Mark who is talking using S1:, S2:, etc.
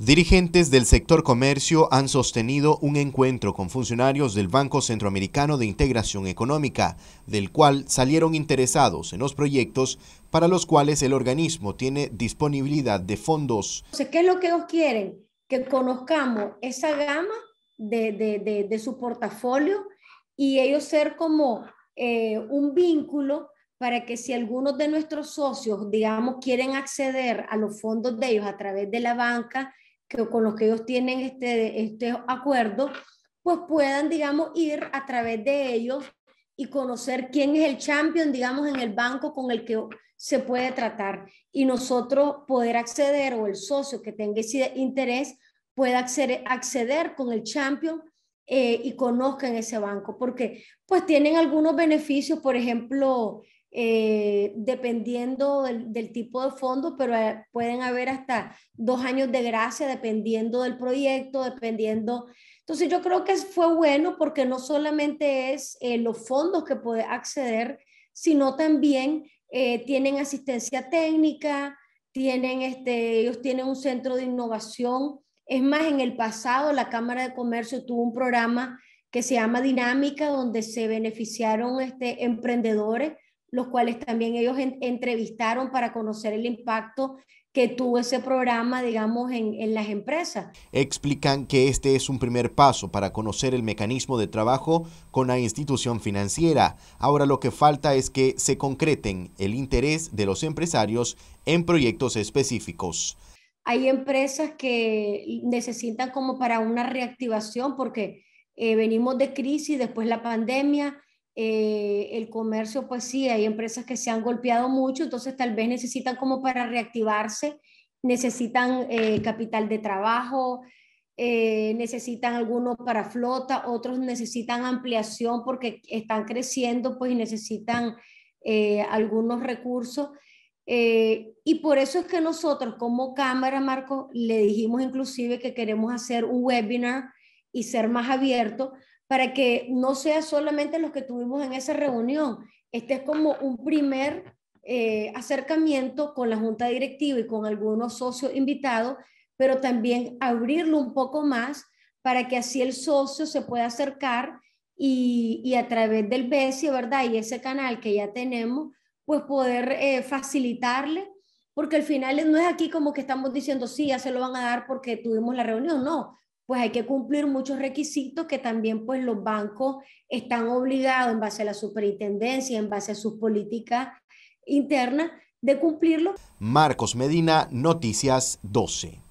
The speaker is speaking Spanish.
S1: Dirigentes del sector comercio han sostenido un encuentro con funcionarios del Banco Centroamericano de Integración Económica, del cual salieron interesados en los proyectos para los cuales el organismo tiene disponibilidad de fondos.
S2: Entonces, ¿Qué es lo que ellos quieren? Que conozcamos esa gama de, de, de, su portafolio y ellos ser como eh, un vínculo para que si algunos de nuestros socios, digamos, quieren acceder a los fondos de ellos a través de la banca, que, con los que ellos tienen este, este acuerdo, pues puedan, digamos, ir a través de ellos y conocer quién es el champion, digamos, en el banco con el que se puede tratar. Y nosotros poder acceder o el socio que tenga ese interés pueda acceder, acceder con el champion eh, y en ese banco, porque pues tienen algunos beneficios, por ejemplo, eh, dependiendo del, tipo de fondo, pero eh, pueden haber hasta dos años de gracia dependiendo del proyecto, dependiendo. Entonces yo creo que fue bueno porque no solamente es eh, los fondos que puede acceder, sino también tienen asistencia técnica, tienen este, ellos tienen un centro de innovación. Es más, en el pasado la Cámara de Comercio tuvo un programa que se llama Dinámica, donde se beneficiaron este, emprendedores los cuales también ellos entrevistaron para conocer el impacto que tuvo ese programa, digamos, en, las empresas.
S1: Explican que este es un primer paso para conocer el mecanismo de trabajo con la institución financiera. Ahora lo que falta es que se concreten el interés de los empresarios en proyectos específicos.
S2: Hay empresas que necesitan como para una reactivación porque eh, venimos de crisis, después la pandemia, eh, el comercio, pues sí, hay empresas que se han golpeado mucho, entonces tal vez necesitan como para reactivarse, necesitan eh, capital de trabajo, eh, necesitan algunos para flota, otros necesitan ampliación porque están creciendo, pues y necesitan algunos recursos. y por eso es que nosotros como Cámara, Marco, le dijimos inclusive que queremos hacer un webinar y ser más abierto para que no sea solamente los que tuvimos en esa reunión. Este es como un primer eh, acercamiento con la junta directiva y con algunos socios invitados, pero también abrirlo un poco más para que así el socio se pueda acercar y, a través del BESI, ¿verdad? Y ese canal que ya tenemos, pues poder eh, facilitarle, porque al final no es aquí como que estamos diciendo, sí, ya se lo van a dar porque tuvimos la reunión, no, pues hay que cumplir muchos requisitos que también pues los bancos están obligados en base a la superintendencia, en base a sus políticas internas, de cumplirlo.
S1: Marcos Medina, Noticias 12.